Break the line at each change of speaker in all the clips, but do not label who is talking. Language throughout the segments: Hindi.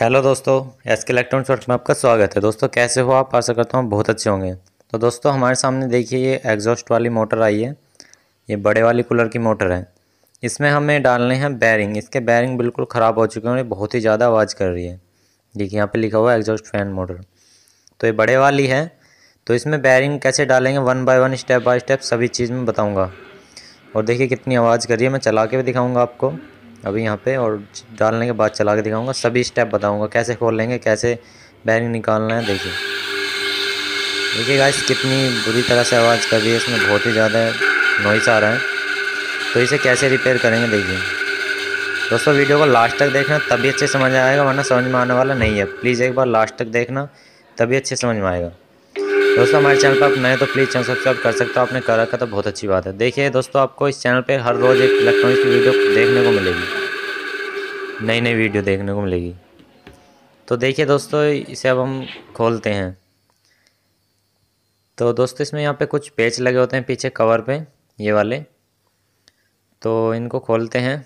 हेलो दोस्तों एस के इलेक्ट्रॉनिक्स वर्क में आपका स्वागत है दोस्तों कैसे हो आप आशा करता हूँ बहुत अच्छे होंगे तो दोस्तों हमारे सामने देखिए ये एग्जॉस्ट वाली मोटर आई है ये बड़े वाली कूलर की मोटर है इसमें हमें डालने हैं बैरिंग इसके बैरिंग बिल्कुल ख़राब हो चुके हैं और बहुत ही ज़्यादा आवाज़ कर रही है देखिए यहाँ पर लिखा हुआ है एग्जॉस्ट फैन मोटर तो ये बड़े वाली है तो इसमें बैरिंग कैसे डालेंगे one by one step by step सभी चीज़ में बताऊँगा और देखिए कितनी आवाज़ कर रही है मैं चला के भी दिखाऊँगा आपको अभी यहाँ पे और डालने के बाद चला के दिखाऊंगा सभी स्टेप बताऊंगा कैसे खोल लेंगे कैसे बैरिंग निकालना है देखिए देखिए गाइस कितनी बुरी तरह से आवाज़ कर रही है इसमें बहुत ही ज़्यादा नॉइस आ रहा है तो इसे कैसे रिपेयर करेंगे देखिए दोस्तों वीडियो को लास्ट तक देखना तभी अच्छे समझ आएगा वरना समझ में आने वाला नहीं है प्लीज़ एक बार लास्ट तक देखना तभी अच्छे समझ में आएगा दोस्तों हमारे चैनल पर आप नए तो प्लीज़ चैनल सब्सक्राइब कर सकते हो आपने कर रखा तो बहुत अच्छी बात है देखिए दोस्तों आपको इस चैनल पर हर रोज़ एक इलेक्ट्रॉनिक्स की वीडियो देखने को मिलेगी नई नई वीडियो देखने को मिलेगी तो देखिए दोस्तों इसे अब हम खोलते हैं तो दोस्तों इसमें यहाँ पे कुछ पेच लगे होते हैं पीछे कवर पे ये वाले तो इनको खोलते हैं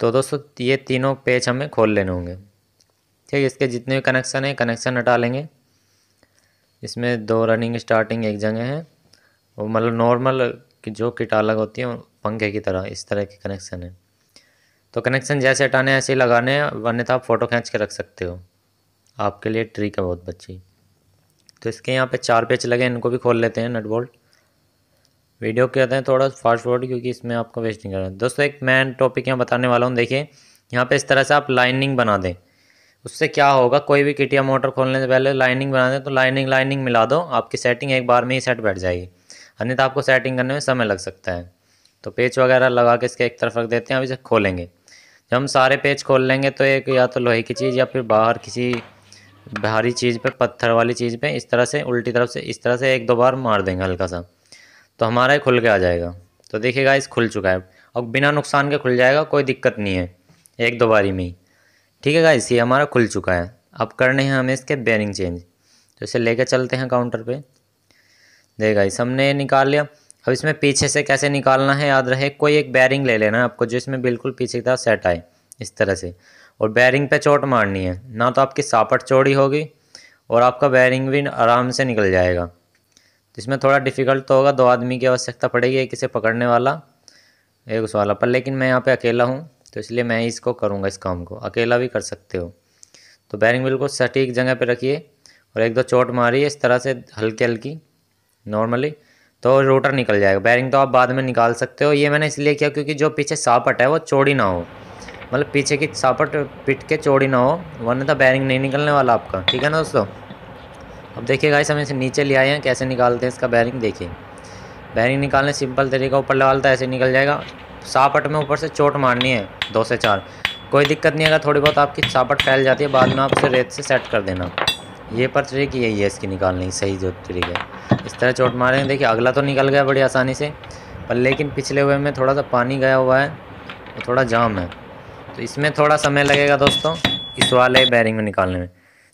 तो दोस्तों ये तीनों पेच हमें खोल लेने होंगे ठीक है इसके जितने भी कनेक्शन हैं कनेक्शन हटा लेंगे इसमें दो रनिंग स्टार्टिंग एक जगह है और मतलब नॉर्मल जो किट अलग होती है पंखे की तरह इस तरह के कनेक्शन है तो कनेक्शन जैसे हटाने ऐसे ही लगाने वरने तो आप फ़ोटो खींच के रख सकते हो आपके लिए ट्रिक है बहुत बच्ची तो इसके यहाँ पे चार पेच लगे इनको भी खोल लेते हैं नट बोल्ट वीडियो कहते हैं थोड़ा फास्ट फॉरवर्ड क्योंकि इसमें आपको वेस्ट नहीं करना दोस्तों एक मैन टॉपिक यहाँ बताने वाला हूँ देखिए यहाँ पर इस तरह से आप लाइनिंग बना दें उससे क्या होगा कोई भी किटिया मोटर खोलने से पहले लाइनिंग बना दें तो लाइनिंग लाइनिंग मिला दो आपकी सेटिंग एक बार में ही सेट बैठ जाएगी अन्यथा आपको सेटिंग करने में समय लग सकता है तो पेच वगैरह लगा के इसके एक तरफ रख देते हैं अभी इसे खोलेंगे जब हम सारे पेज खोल लेंगे तो एक या तो लोहे की चीज़ या फिर बाहर किसी भारी चीज़ पे पत्थर वाली चीज़ पे इस तरह से उल्टी तरफ से इस तरह से एक दो बार मार देंगे हल्का सा तो हमारा ही खुल के आ जाएगा तो देखिएगा इस खुल चुका है और बिना नुकसान के खुल जाएगा कोई दिक्कत नहीं है एक दो बारी में ही ठीक है गाइस ये हमारा खुल चुका है अब करने हैं हमें इसके बेरिंग चेंज तो इसे ले चलते हैं काउंटर पर देखा इस हमने निकाल लिया अब इसमें पीछे से कैसे निकालना है याद रहे कोई एक बैरिंग ले लेना है आपको जो इसमें बिल्कुल पीछे की तरफ सेट आए इस तरह से और बैरिंग पे चोट मारनी है ना तो आपकी सापट चौड़ी होगी और आपका बैरिंग भी आराम से निकल जाएगा तो इसमें थोड़ा डिफ़िकल्ट तो होगा दो आदमी की आवश्यकता पड़ेगी एक इसे पकड़ने वाला एक उस वाला पर लेकिन मैं यहाँ पे अकेला हूँ तो इसलिए मैं इसको करूँगा इस काम को अकेला भी कर सकते हो तो बैरिंग बिल्कुल सटीक जगह पर रखिए और एक दो चोट मारिए इस तरह से हल्की हल्की नॉर्मली तो रोटर निकल जाएगा बैरिंग तो आप बाद में निकाल सकते हो ये मैंने इसलिए किया क्योंकि जो पीछे सापट है वो चौड़ी ना हो मतलब पीछे की सापट पिट के चौड़ी ना हो वरना तो बैरिंग नहीं निकलने वाला आपका ठीक है ना दोस्तों अब देखिए गाइस हम इसे नीचे ले आए हैं कैसे निकालते हैं इसका बैरिंग देखिए बैरिंग निकालने सिंपल तरीका ऊपर लगाता है तो ऐसे निकल जाएगा सापट में ऊपर से चोट मारनी है दो से चार कोई दिक्कत नहीं आएगा थोड़ी बहुत आपकी सापट फैल जाती है बाद में आप उसे रेत से सेट कर देना ये पर ट्रिक यही है इसकी निकालने की सही जो ट्रिक है इस तरह चोट हैं देखिए अगला तो निकल गया बड़ी आसानी से पर लेकिन पिछले हुए में थोड़ा सा पानी गया हुआ है और थोड़ा जाम है तो इसमें थोड़ा समय लगेगा दोस्तों इस वाले बैरिंग में निकालने में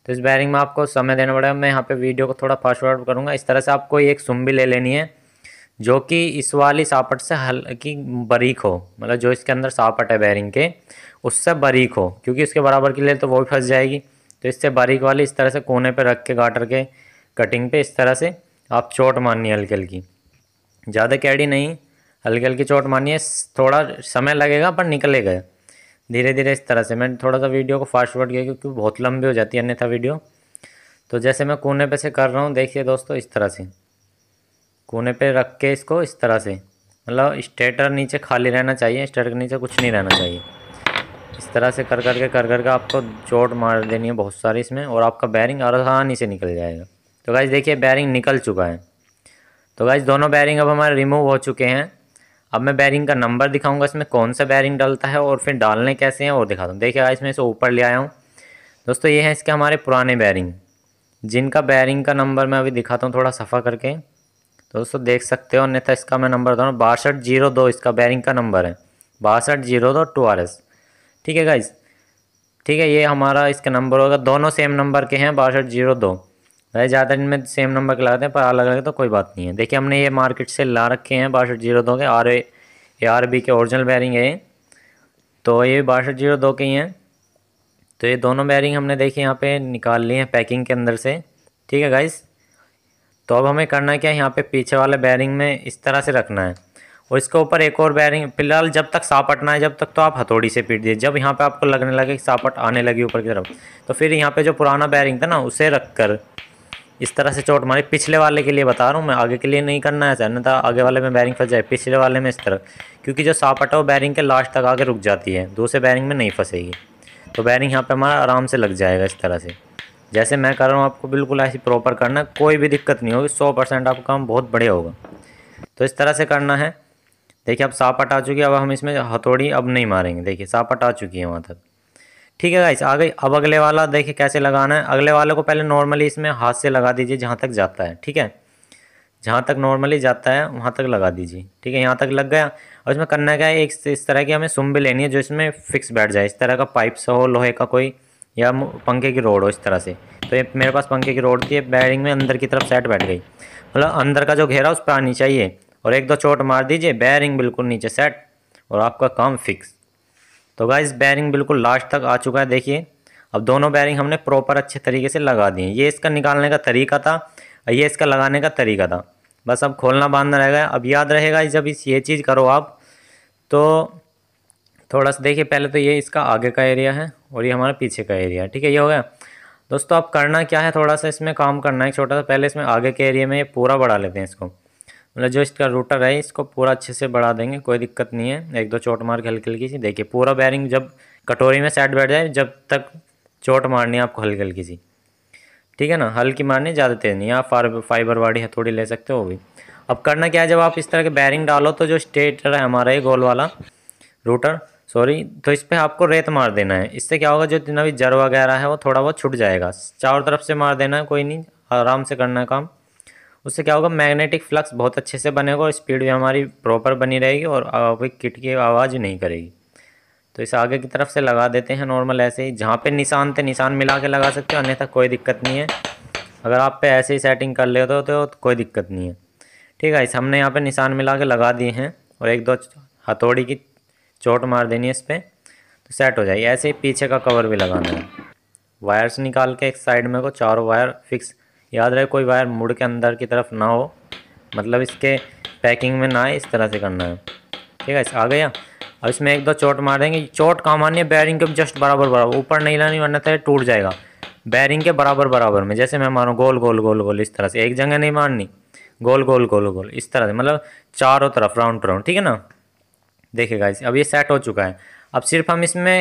तो इस बैरिंग में आपको समय देना पड़ेगा मैं यहाँ पर वीडियो को थोड़ा फास्ट फॉरवर्ड करूँगा इस तरह से आपको एक सुम्बी ले लेनी है जो कि इस वाली सापट से हल्की बरीक हो मतलब जो इसके अंदर सापट है बैरिंग के उससे बरीक हो क्योंकि उसके बराबर के लिए तो वो भी फंस जाएगी तो इससे बारीक वाली इस तरह से कोने पर रख के गाटर के कटिंग पे इस तरह से आप चोट माननी है हल्की हल्की ज़्यादा कैडी नहीं हल्की हल्की चोट माननी है थोड़ा समय लगेगा पर निकलेगा धीरे धीरे इस तरह से मैं थोड़ा सा वीडियो को फास्ट फॉरवर्ड किया क्योंकि बहुत लंबी हो जाती है अन्यथा वीडियो तो जैसे मैं कोने पे से कर रहा हूँ देखिए दोस्तों इस तरह से कोने पे रख के इसको इस तरह से मतलब स्टेटर नीचे खाली रहना चाहिए स्टेटर के नीचे कुछ नहीं रहना चाहिए इस तरह से कर करके कर करके आपको चोट मार देनी है बहुत सारी इसमें और आपका बैरिंग आसानी से निकल जाएगा तो गाइज देखिए बैरिंग निकल चुका है तो गाइज दोनों बैरिंग अब हमारे रिमूव हो चुके हैं अब मैं बैरिंग का नंबर दिखाऊंगा इसमें कौन सा बैरिंग डलता है और फिर डालने कैसे हैं और दिखाता हूँ देखिए गाइज मैं इसे ऊपर ले आया हूँ दोस्तों ये हैं इसके हमारे पुराने बैरिंग जिनका बैरिंग का नंबर मैं अभी दिखाता हूँ थोड़ा सफ़ा करके तो दोस्तों देख सकते हो अन्यथा इसका मैं नंबर बताऊँ बासठ जीरो दो इसका बैरिंग का नंबर है बासठ जीरो दो टू आर एस ठीक है गाइज ठीक है ये हमारा इसका नंबर होगा दोनों सेम नंबर के हैं बासठ जीरो दो भाई ज़्यादा इनमें सेम नंबर के लगाते हैं पर अलग अलग तो कोई बात नहीं है देखिए हमने ये मार्केट से ला रखे हैं बासठ जीरो दो के आर ए आर बी के ओरिजिनल बैरिंग है तो ये बासठ जीरो दो के ही हैं तो ये दोनों बैरिंग हमने देखिए यहाँ पर निकाल लिए हैं पैकिंग के अंदर से ठीक है गाइज़ तो अब हमें करना क्या है यहाँ पर पीछे वाले बैरिंग में इस तरह से रखना है और इसके ऊपर एक और बैरिंग फिलहाल जब तक सांप अटना है जब तक तो आप हथौड़ी से पीट दिए जब यहाँ पे आपको लगने लगे कि सांपट आने लगी ऊपर की तरफ तो फिर यहाँ पे जो पुराना बैरिंग था ना उसे रख कर इस तरह से चोट मारी पिछले वाले के लिए बता रहा हूँ मैं आगे के लिए नहीं करना है था आगे वाले में बैरिंग फंस जाए पिछले वाले में इस तरह क्योंकि जो सांप अटा वो बैरिंग के लास्ट तक आगे रुक जाती है दूसरे तो बैरिंग में नहीं फंसेगी तो बैरिंग यहाँ पर हमारा आराम से लग जाएगा इस तरह से जैसे मैं कर रहा हूँ आपको बिल्कुल ऐसी प्रॉपर करना कोई भी दिक्कत नहीं होगी सौ परसेंट आपका काम बहुत बढ़िया होगा तो इस तरह से करना है देखिए अब साफ आ चुकी है अब हम इसमें हथौड़ी अब नहीं मारेंगे देखिए सांप आ चुकी है वहाँ तक ठीक है गाइस आ गई अब अगले वाला देखिए कैसे लगाना है अगले वाले को पहले नॉर्मली इसमें हाथ से लगा दीजिए जहाँ तक जाता है ठीक है जहाँ तक नॉर्मली जाता है वहाँ तक लगा दीजिए ठीक है यहाँ तक लग गया और इसमें करना क्या है एक इस तरह की हमें भी लेनी है जो इसमें फिक्स बैठ जाए इस तरह का पाइप हो लोहे का कोई या पंखे की रोड हो इस तरह से तो ये मेरे पास पंखे की रोड थी बैरिंग में अंदर की तरफ सेट बैठ गई मतलब अंदर का जो घेरा उस पर आनी चाहिए और एक दो चोट मार दीजिए बैरिंग बिल्कुल नीचे सेट और आपका काम फिक्स तो गाइज बैरिंग बिल्कुल लास्ट तक आ चुका है देखिए अब दोनों बैरिंग हमने प्रॉपर अच्छे तरीके से लगा दिए ये इसका निकालने का तरीका था और ये इसका लगाने का तरीका था बस अब खोलना बांधना रहेगा अब याद रहेगा जब इस ये चीज़ करो आप तो थोड़ा सा देखिए पहले तो ये इसका आगे का एरिया है और ये हमारा पीछे का एरिया है ठीक है ये हो गया दोस्तों अब करना क्या है थोड़ा सा इसमें काम करना है छोटा सा पहले इसमें आगे के एरिया में ये पूरा बढ़ा लेते हैं इसको मतलब जो इसका रोटर है इसको पूरा अच्छे से बढ़ा देंगे कोई दिक्कत नहीं है एक दो चोट मार के हल्की हल्की सी देखिए पूरा बैरिंग जब कटोरी में सेट बैठ जाए जब तक चोट मारनी है आपको हल्की हल्की सी ठीक है ना हल्की मारनी ज़्यादा तेज नहीं आप फाइबर वाड़ी हथौड़ी ले सकते हो भी अब करना क्या है जब आप इस तरह के बैरिंग डालो तो जो स्टेटर है हमारा ये गोल वाला रोटर सॉरी तो इस पर आपको रेत मार देना है इससे क्या होगा जो जितना भी जर वगैरह है वो थोड़ा बहुत छूट जाएगा चारों तरफ से मार देना है कोई नहीं आराम से करना है काम उससे क्या होगा मैग्नेटिक फ्लक्स बहुत अच्छे से बनेगा और स्पीड भी हमारी प्रॉपर बनी रहेगी और कोई किट की आवाज़ नहीं करेगी तो इसे आगे की तरफ से लगा देते हैं नॉर्मल ऐसे ही जहाँ पे निशान थे निशान मिला के लगा सकते हो अन्यथा कोई दिक्कत नहीं है अगर आप पे ऐसे ही सेटिंग कर लेते हो तो कोई दिक्कत नहीं है ठीक है इस हमने यहाँ पे निशान मिला के लगा दिए हैं और एक दो हथौड़ी की चोट मार देनी है इस पर तो सेट हो जाएगी ऐसे ही पीछे का कवर भी लगाना है वायर्स निकाल के एक साइड में को चारों वायर फिक्स याद रहे कोई वायर मुड़ के अंदर की तरफ ना हो मतलब इसके पैकिंग में ना आए इस तरह से करना है ठीक है आ गया अब इसमें एक दो चोट मार देंगे चोट काम आनी है बैरिंग के जस्ट बराबर बराबर ऊपर नहीं लानी वरना तो टूट जाएगा बैरिंग के बराबर बराबर में जैसे मैं मारूँ गोल गोल गोल गोल इस तरह से एक जगह नहीं मारनी गोल गोल गोल गोल इस तरह से मतलब चारों तरफ राउंड टू राउंड ठीक है ना देखेगा इस अब ये सेट हो चुका है अब सिर्फ हम इसमें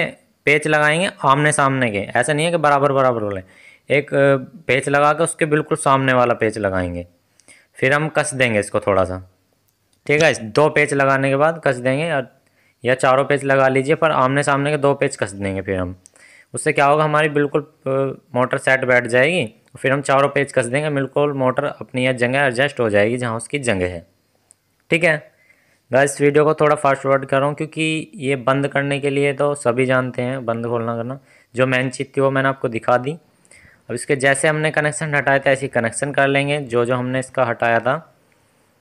पेच लगाएंगे आमने सामने के ऐसा नहीं है कि बराबर बराबर बोले एक पेच लगा के उसके बिल्कुल सामने वाला पेच लगाएंगे फिर हम कस देंगे इसको थोड़ा सा ठीक है दो पेच लगाने के बाद कस देंगे और या चारों पेच लगा लीजिए पर आमने सामने के दो पेच कस देंगे फिर हम उससे क्या होगा हमारी बिल्कुल मोटर सेट बैठ जाएगी फिर हम चारों पेज कस देंगे बिल्कुल मोटर अपनी यह जगह एडजस्ट हो जाएगी जहाँ उसकी जगह है ठीक है इस वीडियो को थोड़ा फास्ट फॉरवर्ड कर रहा हूँ क्योंकि ये बंद करने के लिए तो सभी जानते हैं बंद खोलना करना जो मैन चीज़ थी वो मैंने आपको दिखा दी अब इसके जैसे हमने कनेक्शन हटाया था ऐसे कनेक्शन कर लेंगे जो जो हमने इसका हटाया था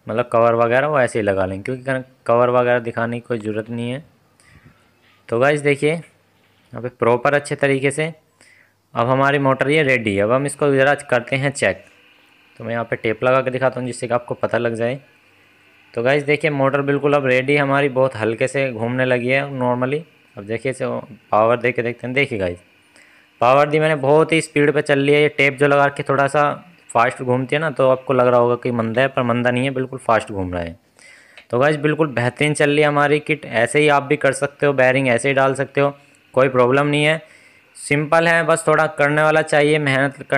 मतलब कवर वगैरह वो ऐसे ही लगा लेंगे क्योंकि कवर वगैरह दिखाने की कोई ज़रूरत नहीं है तो गाइज़ देखिए यहाँ पे प्रॉपर अच्छे तरीके से अब हमारी मोटर ये रेडी है अब हम इसको ज़रा करते हैं चेक तो मैं यहाँ पे टेप लगा के दिखाता हूँ जिससे कि आपको पता लग जाए तो गाइज़ देखिए मोटर बिल्कुल अब रेडी हमारी बहुत हल्के से घूमने लगी है नॉर्मली अब देखिए इसे पावर दे के देखते हैं देखिए गाइज़ पावर दी मैंने बहुत ही स्पीड पे चल लिया ये टेप जो लगा के थोड़ा सा फास्ट घूमती है ना तो आपको लग रहा होगा कि मंदा है पर मंदा नहीं है बिल्कुल फास्ट घूम रहा है तो गाइज बिल्कुल बेहतरीन चल रही है हमारी किट ऐसे ही आप भी कर सकते हो बैरिंग ऐसे ही डाल सकते हो कोई प्रॉब्लम नहीं है सिंपल है बस थोड़ा करने वाला चाहिए मेहनत कर